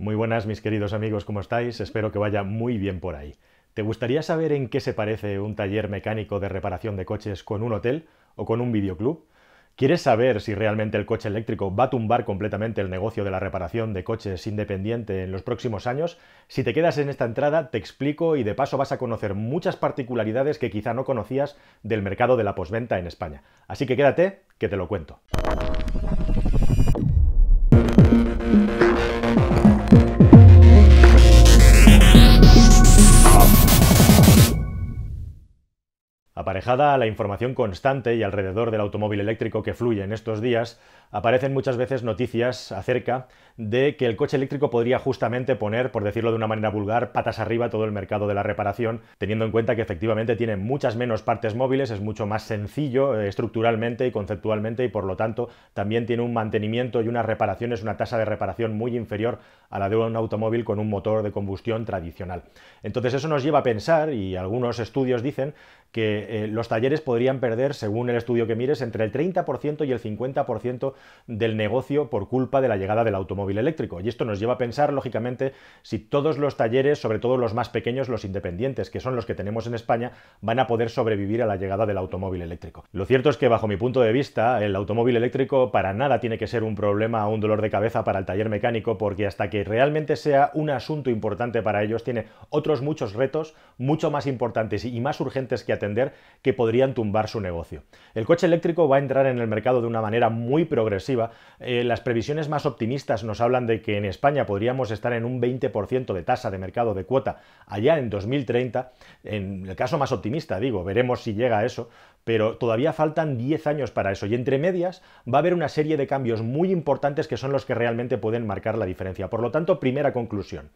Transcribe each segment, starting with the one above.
Muy buenas mis queridos amigos, ¿cómo estáis? Espero que vaya muy bien por ahí. ¿Te gustaría saber en qué se parece un taller mecánico de reparación de coches con un hotel o con un videoclub? ¿Quieres saber si realmente el coche eléctrico va a tumbar completamente el negocio de la reparación de coches independiente en los próximos años? Si te quedas en esta entrada, te explico y de paso vas a conocer muchas particularidades que quizá no conocías del mercado de la posventa en España. Así que quédate, que te lo cuento. aparejada a la información constante y alrededor del automóvil eléctrico que fluye en estos días, aparecen muchas veces noticias acerca de que el coche eléctrico podría justamente poner, por decirlo de una manera vulgar, patas arriba todo el mercado de la reparación, teniendo en cuenta que efectivamente tiene muchas menos partes móviles, es mucho más sencillo eh, estructuralmente y conceptualmente y por lo tanto también tiene un mantenimiento y unas reparaciones, una tasa de reparación muy inferior a la de un automóvil con un motor de combustión tradicional. Entonces eso nos lleva a pensar, y algunos estudios dicen, que eh, los talleres podrían perder, según el estudio que mires, entre el 30% y el 50% del negocio por culpa de la llegada del automóvil eléctrico. Y esto nos lleva a pensar, lógicamente, si todos los talleres, sobre todo los más pequeños, los independientes, que son los que tenemos en España, van a poder sobrevivir a la llegada del automóvil eléctrico. Lo cierto es que, bajo mi punto de vista, el automóvil eléctrico para nada tiene que ser un problema o un dolor de cabeza para el taller mecánico, porque hasta que realmente sea un asunto importante para ellos, tiene otros muchos retos, mucho más importantes y más urgentes que atender, que podrían tumbar su negocio. El coche eléctrico va a entrar en el mercado de una manera muy progresiva progresiva. Eh, las previsiones más optimistas nos hablan de que en España podríamos estar en un 20% de tasa de mercado de cuota allá en 2030. En el caso más optimista, digo, veremos si llega a eso, pero todavía faltan 10 años para eso y entre medias va a haber una serie de cambios muy importantes que son los que realmente pueden marcar la diferencia. Por lo tanto, primera conclusión.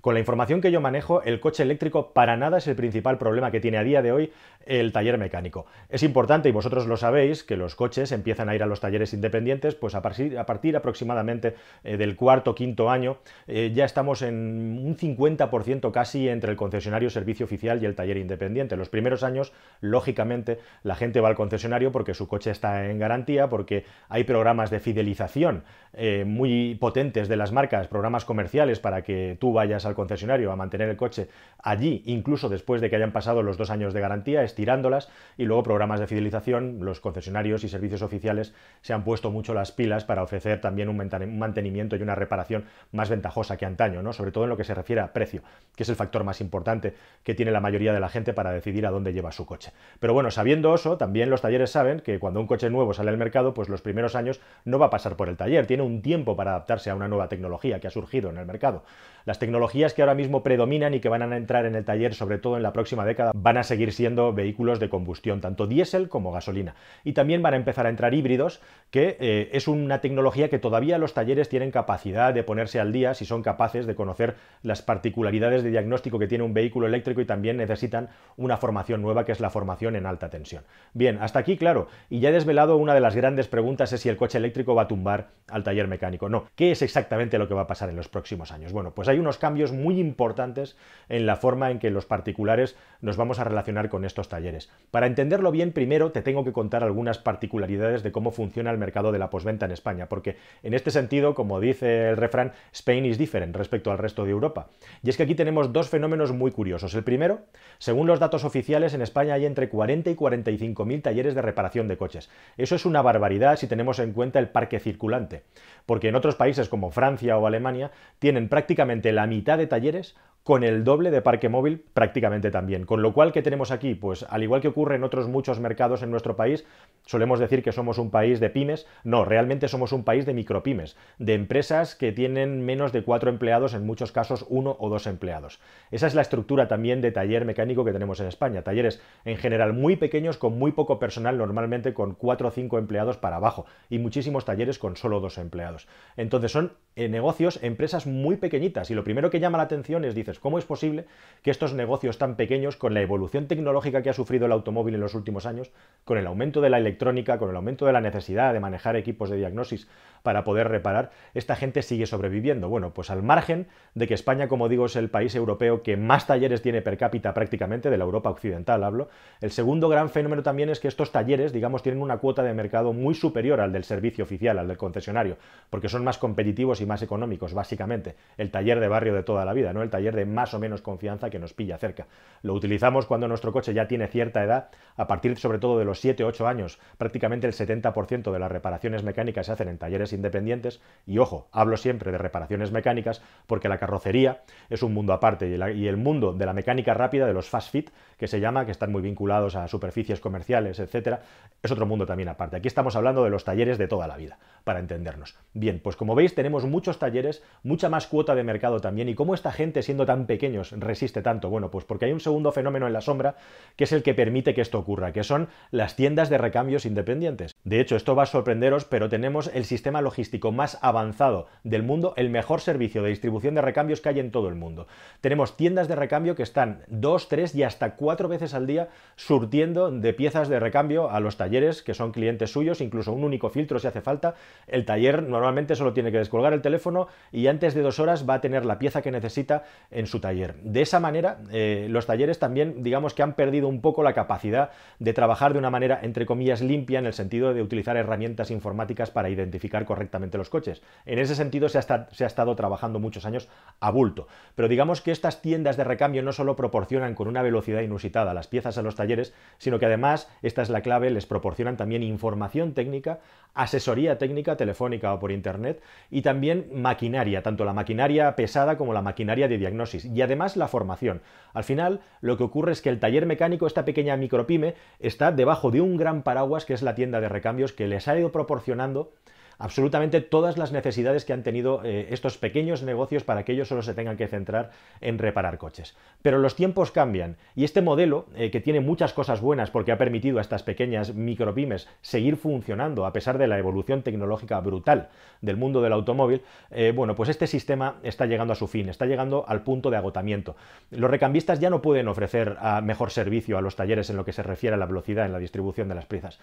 Con la información que yo manejo, el coche eléctrico para nada es el principal problema que tiene a día de hoy el taller mecánico. Es importante, y vosotros lo sabéis, que los coches empiezan a ir a los talleres independientes, pues a partir, aproximadamente eh, del cuarto, o quinto año, eh, ya estamos en un 50% casi entre el concesionario servicio oficial y el taller independiente. Los primeros años, lógicamente, la gente va al concesionario porque su coche está en garantía, porque hay programas de fidelización eh, muy potentes de las marcas, programas comerciales para que tú vayas a al concesionario a mantener el coche allí, incluso después de que hayan pasado los dos años de garantía, estirándolas, y luego programas de fidelización, los concesionarios y servicios oficiales se han puesto mucho las pilas para ofrecer también un mantenimiento y una reparación más ventajosa que antaño, ¿no? sobre todo en lo que se refiere a precio, que es el factor más importante que tiene la mayoría de la gente para decidir a dónde lleva su coche. Pero bueno, sabiendo eso, también los talleres saben que cuando un coche nuevo sale al mercado, pues los primeros años no va a pasar por el taller, tiene un tiempo para adaptarse a una nueva tecnología que ha surgido en el mercado. Las tecnologías que ahora mismo predominan y que van a entrar en el taller, sobre todo en la próxima década, van a seguir siendo vehículos de combustión, tanto diésel como gasolina. Y también van a empezar a entrar híbridos, que eh, es una tecnología que todavía los talleres tienen capacidad de ponerse al día si son capaces de conocer las particularidades de diagnóstico que tiene un vehículo eléctrico y también necesitan una formación nueva, que es la formación en alta tensión. Bien, hasta aquí, claro. Y ya he desvelado una de las grandes preguntas es si el coche eléctrico va a tumbar al taller mecánico. No, ¿qué es exactamente lo que va a pasar en los próximos años? Bueno, pues hay unos cambios muy importantes en la forma en que los particulares nos vamos a relacionar con estos talleres. Para entenderlo bien, primero te tengo que contar algunas particularidades de cómo funciona el mercado de la posventa en España, porque en este sentido, como dice el refrán, Spain is different respecto al resto de Europa. Y es que aquí tenemos dos fenómenos muy curiosos. El primero, según los datos oficiales, en España hay entre 40 y 45 mil talleres de reparación de coches. Eso es una barbaridad si tenemos en cuenta el parque circulante, porque en otros países como Francia o Alemania tienen prácticamente la mitad de talleres con el doble de parque móvil prácticamente también. Con lo cual, ¿qué tenemos aquí? Pues al igual que ocurre en otros muchos mercados en nuestro país, solemos decir que somos un país de pymes. No, realmente somos un país de micropymes, de empresas que tienen menos de cuatro empleados, en muchos casos uno o dos empleados. Esa es la estructura también de taller mecánico que tenemos en España. Talleres en general muy pequeños, con muy poco personal, normalmente con cuatro o cinco empleados para abajo, y muchísimos talleres con solo dos empleados. Entonces son eh, negocios, empresas muy pequeñitas, y lo primero que llama la atención es, dices, ¿cómo es posible que estos negocios tan pequeños, con la evolución tecnológica que ha sufrido el automóvil en los últimos años, con el aumento de la electrónica, con el aumento de la necesidad de manejar equipos de diagnosis para poder reparar, esta gente sigue sobreviviendo? Bueno, pues al margen de que España, como digo, es el país europeo que más talleres tiene per cápita prácticamente, de la Europa occidental hablo, el segundo gran fenómeno también es que estos talleres, digamos, tienen una cuota de mercado muy superior al del servicio oficial, al del concesionario, porque son más competitivos y más económicos, básicamente. El taller de barrio de toda la vida, ¿no? El taller más o menos confianza que nos pilla cerca. Lo utilizamos cuando nuestro coche ya tiene cierta edad, a partir sobre todo de los 7-8 años, prácticamente el 70% de las reparaciones mecánicas se hacen en talleres independientes y ojo, hablo siempre de reparaciones mecánicas porque la carrocería es un mundo aparte y, el mundo de la mecánica rápida, de los fast fit, que se llama, que están muy vinculados a superficies comerciales, etcétera, es otro mundo también aparte. Aquí estamos hablando de los talleres de toda la vida, para entendernos. Bien, pues como veis tenemos muchos talleres, mucha más cuota de mercado también y cómo esta gente siendo tan pequeños resiste tanto? Bueno, pues porque hay un segundo fenómeno en la sombra que es el que permite que esto ocurra, que son las tiendas de recambios independientes. De hecho, esto va a sorprenderos, pero tenemos el sistema logístico más avanzado del mundo, el mejor servicio de distribución de recambios que hay en todo el mundo. Tenemos tiendas de recambio que están dos, tres y hasta cuatro veces al día surtiendo de piezas de recambio a los talleres que son clientes suyos, incluso un único filtro si hace falta. El taller normalmente solo tiene que descolgar el teléfono y antes de dos horas va a tener la pieza que necesita en su taller. De esa manera, eh, los talleres también, digamos que han perdido un poco la capacidad de trabajar de una manera, entre comillas, limpia en el sentido de utilizar herramientas informáticas para identificar correctamente los coches. En ese sentido se ha, se ha estado trabajando muchos años a bulto. Pero digamos que estas tiendas de recambio no solo proporcionan con una velocidad inusitada las piezas a los talleres, sino que además, esta es la clave, les proporcionan también información técnica, asesoría técnica, telefónica o por internet, y también maquinaria, tanto la maquinaria pesada como la maquinaria de diagnóstico y además la formación. Al final, lo que ocurre es que el taller mecánico, esta pequeña micropyme, está debajo de un gran paraguas que es la tienda de recambios que les ha ido proporcionando absolutamente todas las necesidades que han tenido eh, estos pequeños negocios para que ellos solo se tengan que centrar en reparar coches. Pero los tiempos cambian y este modelo, eh, que tiene muchas cosas buenas porque ha permitido a estas pequeñas micropymes seguir funcionando a pesar de la evolución tecnológica brutal del mundo del automóvil, eh, bueno, pues este sistema está llegando a su fin, está llegando al punto de agotamiento. Los recambistas ya no pueden ofrecer a ah, mejor servicio a los talleres en lo que se refiere a la velocidad en la distribución de las piezas.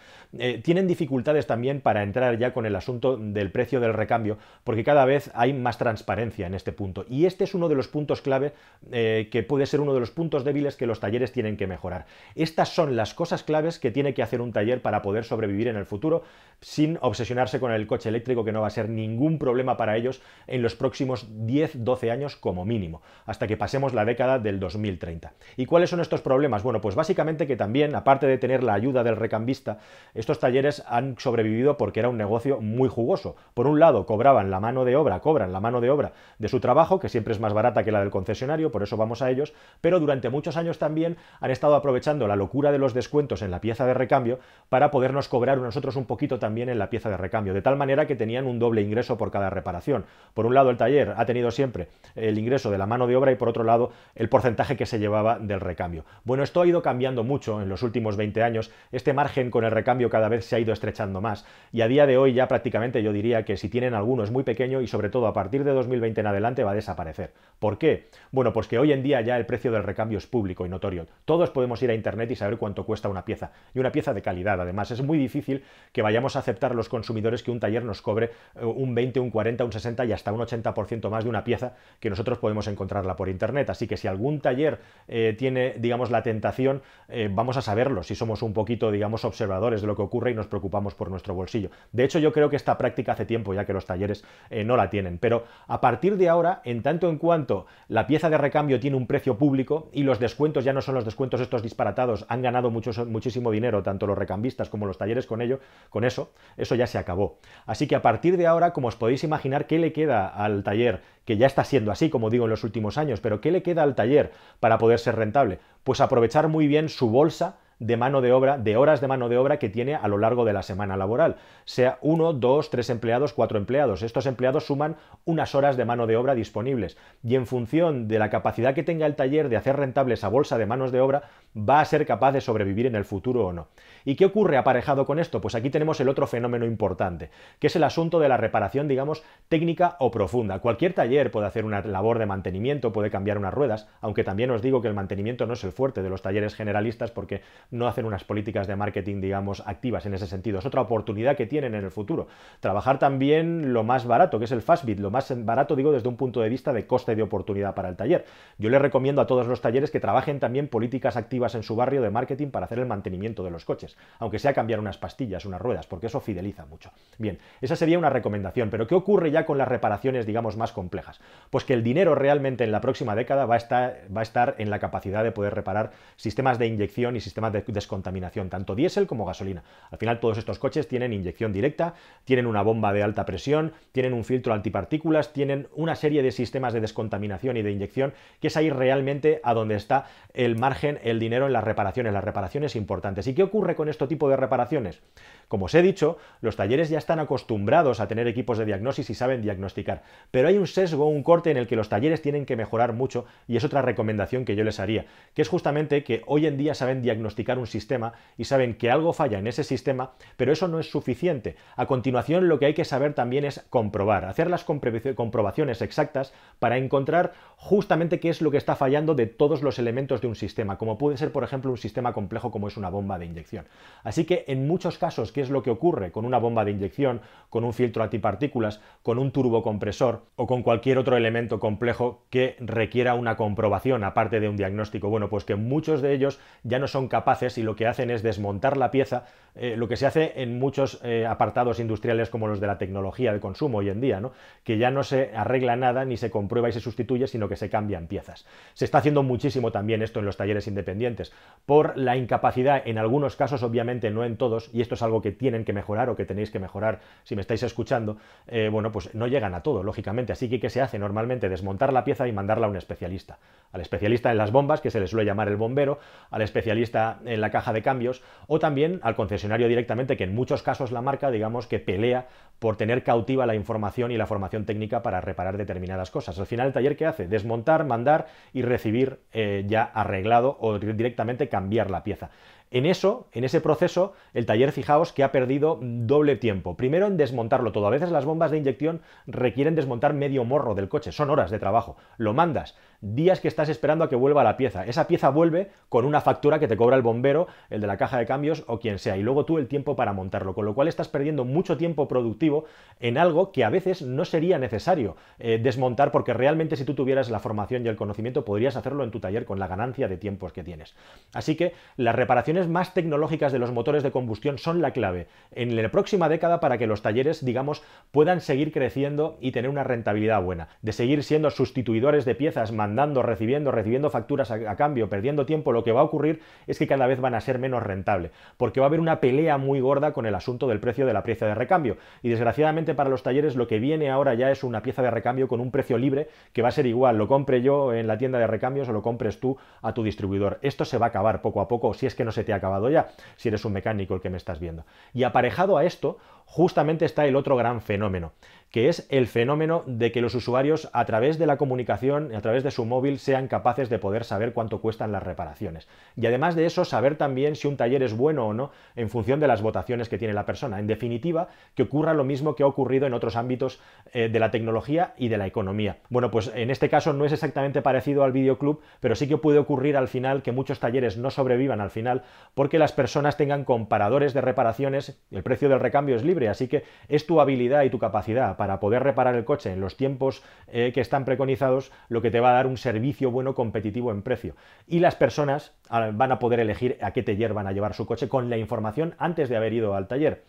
tienen dificultades también para entrar ya con el asunto del precio del recambio, porque cada vez hay más transparencia en este punto. Y este es uno de los puntos clave eh, que puede ser uno de los puntos débiles que los talleres tienen que mejorar. Estas son las cosas claves que tiene que hacer un taller para poder sobrevivir en el futuro sin obsesionarse con el coche eléctrico, que no va a ser ningún problema para ellos en los próximos 10-12 años como mínimo, hasta que pasemos la década del 2030. ¿Y cuáles son estos problemas? Bueno, pues básicamente que también, aparte de tener la ayuda del recambista, estos talleres han sobrevivido porque era un negocio muy jugoso. Por un lado, cobraban la mano de obra, cobran la mano de obra de su trabajo, que siempre es más barata que la del concesionario, por eso vamos a ellos, pero durante muchos años también han estado aprovechando la locura de los descuentos en la pieza de recambio para podernos cobrar nosotros un poquito también en la pieza de recambio, de tal manera que tenían un doble ingreso por cada reparación. Por un lado, el taller ha tenido siempre el ingreso de la mano de obra y por otro lado, el porcentaje que se llevaba del recambio. Bueno, esto ha ido cambiando mucho en los últimos 20 años, este margen con el recambio cada vez se ha ido estrechando más y a día de hoy ya prácticamente yo diría que si tienen alguno es muy pequeño y sobre todo a partir de 2020 en adelante va a desaparecer. ¿Por qué? Bueno, pues que hoy en día ya el precio del recambio es público y notorio. Todos podemos ir a internet y saber cuánto cuesta una pieza y una pieza de calidad. Además, es muy difícil que vayamos a aceptar los consumidores que un taller nos cobre eh, un 20, un 40, un 60 y hasta un 80% más de una pieza que nosotros podemos encontrarla por internet. Así que si algún taller eh, tiene, digamos, la tentación, eh, vamos a saberlo si somos un poquito, digamos, observadores de lo que ocurre y nos preocupamos por nuestro bolsillo. De hecho, yo creo que esta práctica hace tiempo ya que los talleres eh, no la tienen. Pero a partir de ahora, en tanto en cuanto la pieza de recambio tiene un precio público y los descuentos ya no son los descuentos estos disparatados, han ganado muchísimo dinero tanto los recambistas como los talleres con ello, con eso, eso ya se acabó. Así que a partir de ahora, como os podéis imaginar, ¿qué le queda al taller? Que ya está siendo así, como digo, en los últimos años, pero ¿qué le queda al taller para poder ser rentable? Pues aprovechar muy bien su bolsa de mano de obra, de horas de mano de obra que tiene a lo largo de la semana laboral, sea uno, dos, tres empleados, cuatro empleados. Estos empleados suman unas horas de mano de obra disponibles y en función de la capacidad que tenga el taller de hacer rentable esa bolsa de manos de obra, va a ser capaz de sobrevivir en el futuro o no. ¿Y qué ocurre aparejado con esto? Pues aquí tenemos el otro fenómeno importante, que es el asunto de la reparación, digamos, técnica o profunda. Cualquier taller puede hacer una labor de mantenimiento, puede cambiar unas ruedas, aunque también os digo que el mantenimiento no es el fuerte de los talleres generalistas porque no hacen unas políticas de marketing, digamos, activas en ese sentido. Es otra oportunidad que tienen en el futuro. Trabajar también lo más barato, que es el fast fastbit, lo más barato, digo, desde un punto de vista de coste de oportunidad para el taller. Yo les recomiendo a todos los talleres que trabajen también políticas activas en su barrio de marketing para hacer el mantenimiento de los coches aunque sea cambiar unas pastillas, unas ruedas, porque eso fideliza mucho. Bien, esa sería una recomendación, pero ¿qué ocurre ya con las reparaciones, digamos, más complejas? Pues que el dinero realmente en la próxima década va a estar, va a estar en la capacidad de poder reparar sistemas de inyección y sistemas de descontaminación, tanto diésel como gasolina. Al final todos estos coches tienen inyección directa, tienen una bomba de alta presión, tienen un filtro antipartículas, tienen una serie de sistemas de descontaminación y de inyección, que es ahí realmente a donde está el margen, el dinero en las reparaciones, las reparaciones importantes. ¿Y qué ocurre con esto este tipo de reparaciones? Como os he dicho, los talleres ya están acostumbrados a tener equipos de diagnosis y saben diagnosticar, pero hay un sesgo, un corte en el que los talleres tienen que mejorar mucho y es otra recomendación que yo les haría, que es justamente que hoy en día saben diagnosticar un sistema y saben que algo falla en ese sistema, pero eso no es suficiente. A continuación lo que hay que saber también es comprobar, hacer las comprobaciones exactas para encontrar justamente qué es lo que está fallando de todos los elementos de un sistema, como puede ser por ejemplo un sistema complejo como es una bomba de inyección. Así que en muchos casos, ¿qué es lo que ocurre con una bomba de inyección, con un filtro antipartículas, con un turbocompresor o con cualquier otro elemento complejo que requiera una comprobación aparte de un diagnóstico? Bueno, pues que muchos de ellos ya no son capaces y lo que hacen es desmontar la pieza eh, lo que se hace en muchos eh, apartados industriales como los de la tecnología de consumo hoy en día, ¿no? que ya no se arregla nada, ni se comprueba y se sustituye, sino que se cambian piezas. Se está haciendo muchísimo también esto en los talleres independientes, por la incapacidad, en algunos casos, obviamente no en todos, y esto es algo que tienen que mejorar o que tenéis que mejorar si me estáis escuchando, eh, bueno, pues no llegan a todo, lógicamente. Así que, ¿qué se hace normalmente? Desmontar la pieza y mandarla a un especialista. Al especialista en las bombas, que se les suele llamar el bombero, al especialista en la caja de cambios, o también al concesionario directamente, que en muchos casos la marca, digamos, que pelea por tener cautiva la información y la formación técnica para reparar determinadas cosas. Al final, el taller que hace? Desmontar, mandar y recibir eh, ya arreglado o directamente cambiar la pieza. En eso, en ese proceso, el taller, fijaos que ha perdido doble tiempo. Primero en desmontarlo todo. A veces las bombas de inyección requieren desmontar medio morro del coche. Son horas de trabajo. Lo mandas. Días que estás esperando a que vuelva la pieza. Esa pieza vuelve con una factura que te cobra el bombero, el de la caja de cambios o quien sea. Y luego tú el tiempo para montarlo. Con lo cual estás perdiendo mucho tiempo productivo en algo que a veces no sería necesario eh, desmontar porque realmente si tú tuvieras la formación y el conocimiento podrías hacerlo en tu taller con la ganancia de tiempos que tienes. Así que las reparaciones más tecnológicas de los motores de combustión son la clave en la próxima década para que los talleres, digamos, puedan seguir creciendo y tener una rentabilidad buena. De seguir siendo sustituidores de piezas, mandando, recibiendo, recibiendo facturas a, cambio, perdiendo tiempo, lo que va a ocurrir es que cada vez van a ser menos rentable, porque va a haber una pelea muy gorda con el asunto del precio de la pieza de recambio. Y desgraciadamente para los talleres lo que viene ahora ya es una pieza de recambio con un precio libre que va a ser igual, lo compre yo en la tienda de recambios o lo compres tú a tu distribuidor. Esto se va a acabar poco a poco si es que no se te acabado ya, si eres un mecánico el que me estás viendo. Y aparejado a esto, justamente está el otro gran fenómeno, que es el fenómeno de que los usuarios a través de la comunicación, a través de su móvil, sean capaces de poder saber cuánto cuestan las reparaciones. Y además de eso, saber también si un taller es bueno o no en función de las votaciones que tiene la persona. En definitiva, que ocurra lo mismo que ha ocurrido en otros ámbitos eh, de la tecnología y de la economía. Bueno, pues en este caso no es exactamente parecido al videoclub, pero sí que puede ocurrir al final que muchos talleres no sobrevivan al final porque las personas tengan comparadores de reparaciones, el precio del recambio es libre, Así que es tu habilidad y tu capacidad para poder reparar el coche en los tiempos eh, que están preconizados lo que te va a dar un servicio bueno competitivo en precio. Y las personas ah, van a poder elegir a qué taller van a llevar su coche con la información antes de haber ido al taller.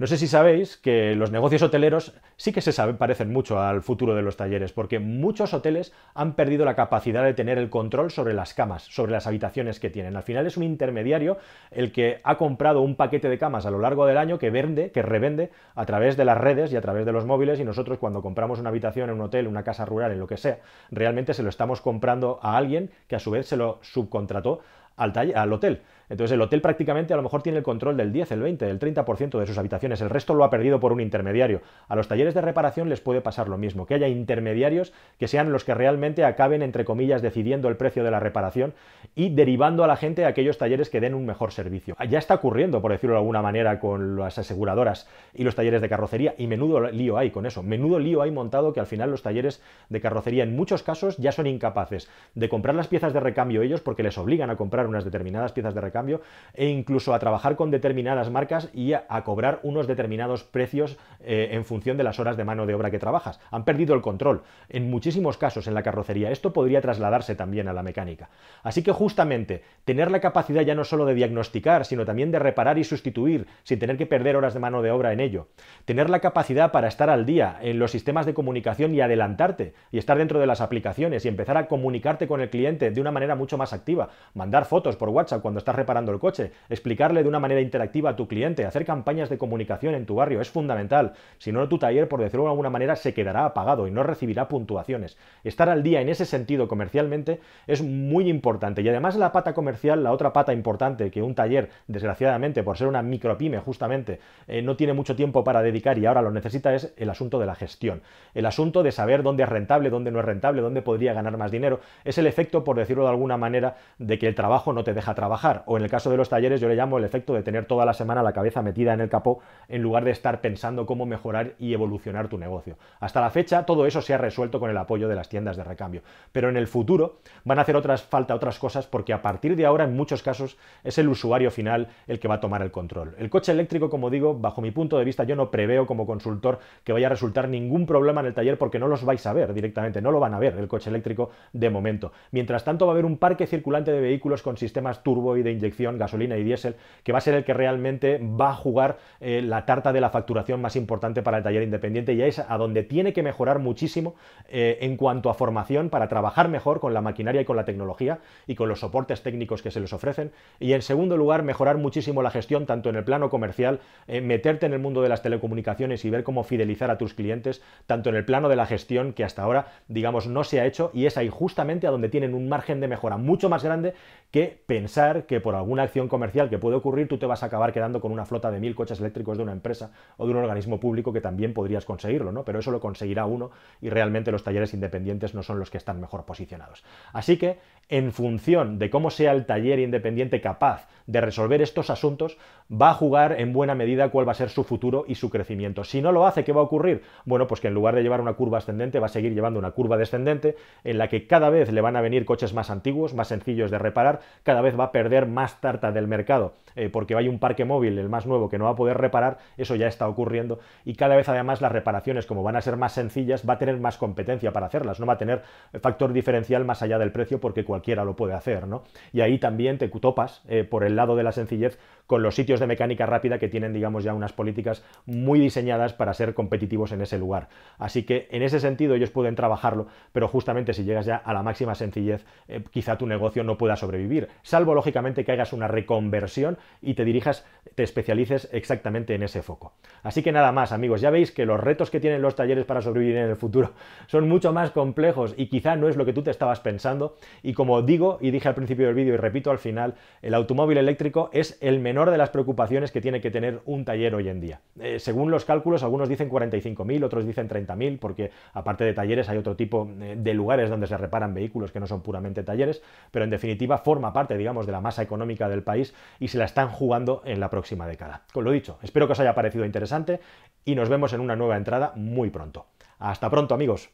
No sé si sabéis que los negocios hoteleros sí que se parecen mucho al futuro de los talleres, porque muchos hoteles han perdido la capacidad de tener el control sobre las camas, sobre las habitaciones que tienen. Al final es un intermediario el que ha comprado un paquete de camas a lo largo del año que vende, que revende a través de las redes y a través de los móviles y nosotros cuando compramos una habitación en un hotel, una casa rural, en lo que sea, realmente se lo estamos comprando a alguien que a su vez se lo subcontrató al, al hotel. Entonces el hotel prácticamente a lo mejor tiene el control del 10, el 20, el 30% de sus habitaciones, el resto lo ha perdido por un intermediario. A los talleres de reparación les puede pasar lo mismo, que haya intermediarios que sean los que realmente acaben, entre comillas, decidiendo el precio de la reparación y derivando a la gente a aquellos talleres que den un mejor servicio. Ya está ocurriendo, por decirlo de alguna manera, con las aseguradoras y los talleres de carrocería y menudo lío hay con eso, menudo lío hay montado que al final los talleres de carrocería en muchos casos ya son incapaces de comprar las piezas de recambio ellos porque les obligan a comprar unas determinadas piezas de recambio cambio, e incluso a trabajar con determinadas marcas y a, cobrar unos determinados precios eh, en función de las horas de mano de obra que trabajas. Han perdido el control en muchísimos casos en la carrocería. Esto podría trasladarse también a la mecánica. Así que justamente tener la capacidad ya no solo de diagnosticar, sino también de reparar y sustituir sin tener que perder horas de mano de obra en ello. Tener la capacidad para estar al día en los sistemas de comunicación y adelantarte y estar dentro de las aplicaciones y empezar a comunicarte con el cliente de una manera mucho más activa. Mandar fotos por WhatsApp cuando estás reparando parando el coche, explicarle de una manera interactiva a tu cliente, hacer campañas de comunicación en tu barrio, es fundamental. Si no, tu taller, por decirlo de alguna manera, se quedará apagado y no recibirá puntuaciones. Estar al día en ese sentido comercialmente es muy importante. Y además la pata comercial, la otra pata importante que un taller, desgraciadamente, por ser una micropyme justamente, eh, no tiene mucho tiempo para dedicar y ahora lo necesita es el asunto de la gestión. El asunto de saber dónde es rentable, dónde no es rentable, dónde podría ganar más dinero. Es el efecto, por decirlo de alguna manera, de que el trabajo no te deja trabajar o en el caso de los talleres yo le llamo el efecto de tener toda la semana la cabeza metida en el capó en lugar de estar pensando cómo mejorar y evolucionar tu negocio. Hasta la fecha todo eso se ha resuelto con el apoyo de las tiendas de recambio, pero en el futuro van a hacer otras falta otras cosas porque a partir de ahora en muchos casos es el usuario final el que va a tomar el control. El coche eléctrico, como digo, bajo mi punto de vista yo no preveo como consultor que vaya a resultar ningún problema en el taller porque no los vais a ver directamente, no lo van a ver el coche eléctrico de momento. Mientras tanto va a haber un parque circulante de vehículos con sistemas turbo y de inyección gasolina y diésel, que va a ser el que realmente va a jugar eh, la tarta de la facturación más importante para el taller independiente y es a donde tiene que mejorar muchísimo eh, en cuanto a formación para trabajar mejor con la maquinaria y con la tecnología y con los soportes técnicos que se les ofrecen. Y en segundo lugar, mejorar muchísimo la gestión, tanto en el plano comercial, eh, meterte en el mundo de las telecomunicaciones y ver cómo fidelizar a tus clientes, tanto en el plano de la gestión que hasta ahora, digamos, no se ha hecho y es ahí justamente a donde tienen un margen de mejora mucho más grande que pensar que por alguna acción comercial que puede ocurrir, tú te vas a acabar quedando con una flota de mil coches eléctricos de una empresa o de un organismo público que también podrías conseguirlo, ¿no? Pero eso lo conseguirá uno y realmente los talleres independientes no son los que están mejor posicionados. Así que, en función de cómo sea el taller independiente capaz de resolver estos asuntos, va a jugar en buena medida cuál va a ser su futuro y su crecimiento. Si no lo hace, ¿qué va a ocurrir? Bueno, pues que en lugar de llevar una curva ascendente, va a seguir llevando una curva descendente en la que cada vez le van a venir coches más antiguos, más sencillos de reparar, cada vez va a perder más más tarta del mercado, eh, porque hay un parque móvil, el más nuevo, que no va a poder reparar, eso ya está ocurriendo y cada vez además las reparaciones, como van a ser más sencillas, va a tener más competencia para hacerlas, no va a tener factor diferencial más allá del precio porque cualquiera lo puede hacer, ¿no? Y ahí también te topas eh, por el lado de la sencillez con los sitios de mecánica rápida que tienen, digamos, ya unas políticas muy diseñadas para ser competitivos en ese lugar. Así que en ese sentido ellos pueden trabajarlo, pero justamente si llegas ya a la máxima sencillez, eh, quizá tu negocio no pueda sobrevivir, salvo lógicamente que hagas una reconversión y te dirijas, te especialices exactamente en ese foco. Así que nada más, amigos, ya veis que los retos que tienen los talleres para sobrevivir en el futuro son mucho más complejos y quizá no es lo que tú te estabas pensando. Y como digo y dije al principio del vídeo y repito al final, el automóvil eléctrico es el menor de las preocupaciones que tiene que tener un taller hoy en día. Eh, según los cálculos, algunos dicen 45.000, otros dicen 30.000, porque aparte de talleres hay otro tipo eh, de lugares donde se reparan vehículos que no son puramente talleres, pero en definitiva forma parte, digamos, de la masa económica del país y se la están jugando en la próxima década. Con lo dicho, espero que os haya parecido interesante y nos vemos en una nueva entrada muy pronto. Hasta pronto amigos.